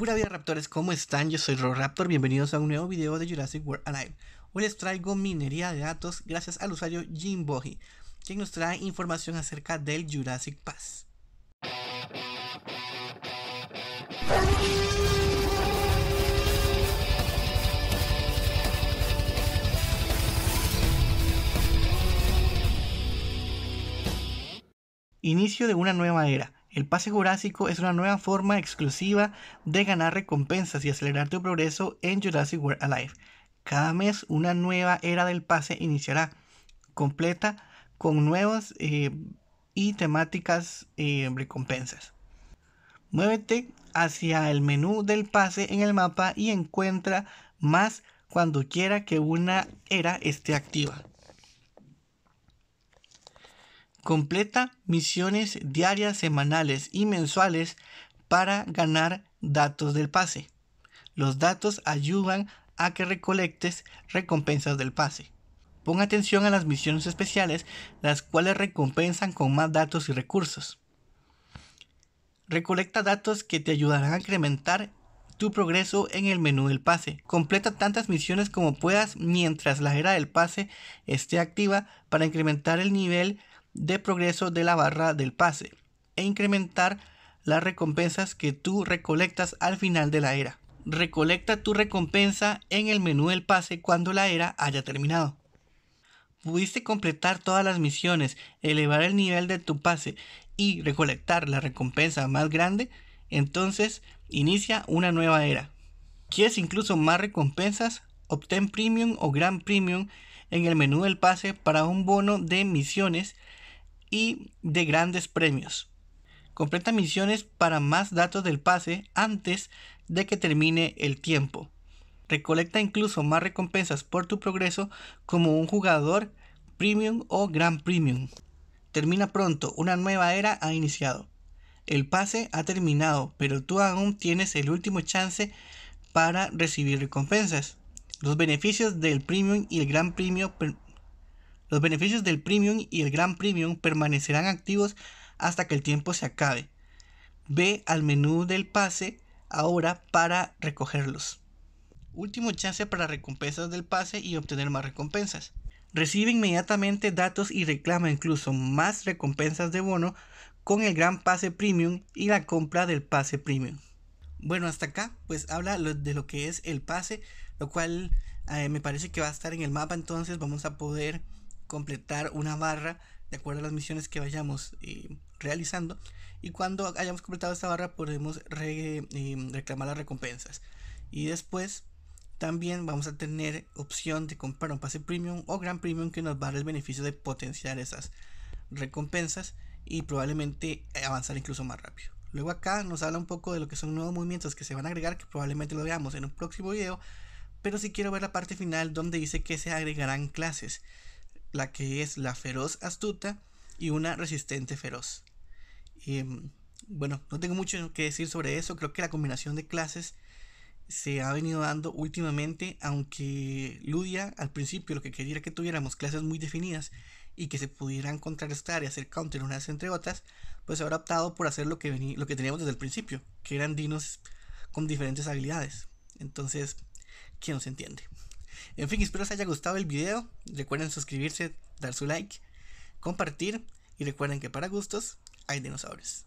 Pura vida raptores, ¿cómo están? Yo soy Roraptor, bienvenidos a un nuevo video de Jurassic World Alive. Hoy les traigo minería de datos gracias al usuario Jim quien nos trae información acerca del Jurassic Pass. Inicio de una nueva era. El pase jurásico es una nueva forma exclusiva de ganar recompensas y acelerar tu progreso en Jurassic World Alive. Cada mes una nueva era del pase iniciará, completa con nuevas eh, y temáticas eh, recompensas. Muévete hacia el menú del pase en el mapa y encuentra más cuando quiera que una era esté activa. Completa misiones diarias, semanales y mensuales para ganar datos del pase. Los datos ayudan a que recolectes recompensas del pase. Pon atención a las misiones especiales, las cuales recompensan con más datos y recursos. Recolecta datos que te ayudarán a incrementar tu progreso en el menú del pase. Completa tantas misiones como puedas mientras la era del pase esté activa para incrementar el nivel de progreso de la barra del pase e incrementar las recompensas que tú recolectas al final de la era. Recolecta tu recompensa en el menú del pase cuando la era haya terminado. Pudiste completar todas las misiones, elevar el nivel de tu pase y recolectar la recompensa más grande, entonces inicia una nueva era. ¿Quieres incluso más recompensas? Obtén Premium o gran Premium en el menú del pase para un bono de misiones y de grandes premios. Completa misiones para más datos del pase antes de que termine el tiempo. Recolecta incluso más recompensas por tu progreso como un jugador premium o gran premium. Termina pronto, una nueva era ha iniciado. El pase ha terminado, pero tú aún tienes el último chance para recibir recompensas. Los beneficios del premium y el gran premium. Los beneficios del Premium y el Gran Premium permanecerán activos hasta que el tiempo se acabe. Ve al menú del pase ahora para recogerlos. Último chance para recompensas del pase y obtener más recompensas. Recibe inmediatamente datos y reclama incluso más recompensas de bono con el gran pase premium y la compra del pase premium. Bueno, hasta acá pues habla de lo que es el pase, lo cual eh, me parece que va a estar en el mapa, entonces vamos a poder completar una barra de acuerdo a las misiones que vayamos eh, realizando. Y cuando hayamos completado esta barra podemos eh, reclamar las recompensas. Y después también vamos a tener opción de comprar un pase premium o gran premium que nos va a dar el beneficio de potenciar esas recompensas y probablemente avanzar incluso más rápido. Luego acá nos habla un poco de lo que son nuevos movimientos que se van a agregar, que probablemente lo veamos en un próximo video. Pero si quiero ver la parte final donde dice que se agregarán clases la que es la feroz astuta y una resistente feroz. Em, bueno, no tengo mucho que decir sobre eso, creo que la combinación de clases se ha venido dando últimamente, aunque Ludia al principio lo que quería era que tuviéramos clases muy definidas y que se pudieran contrarrestar y hacer counter unas entre otras, pues se ha optado por hacer lo que, lo que teníamos desde el principio, que eran dinos con diferentes habilidades. Entonces, ¿quién nos entiende? En fin, espero les haya gustado el video. Recuerden suscribirse, dar su like, compartir y recuerden que para gustos hay dinosaurios.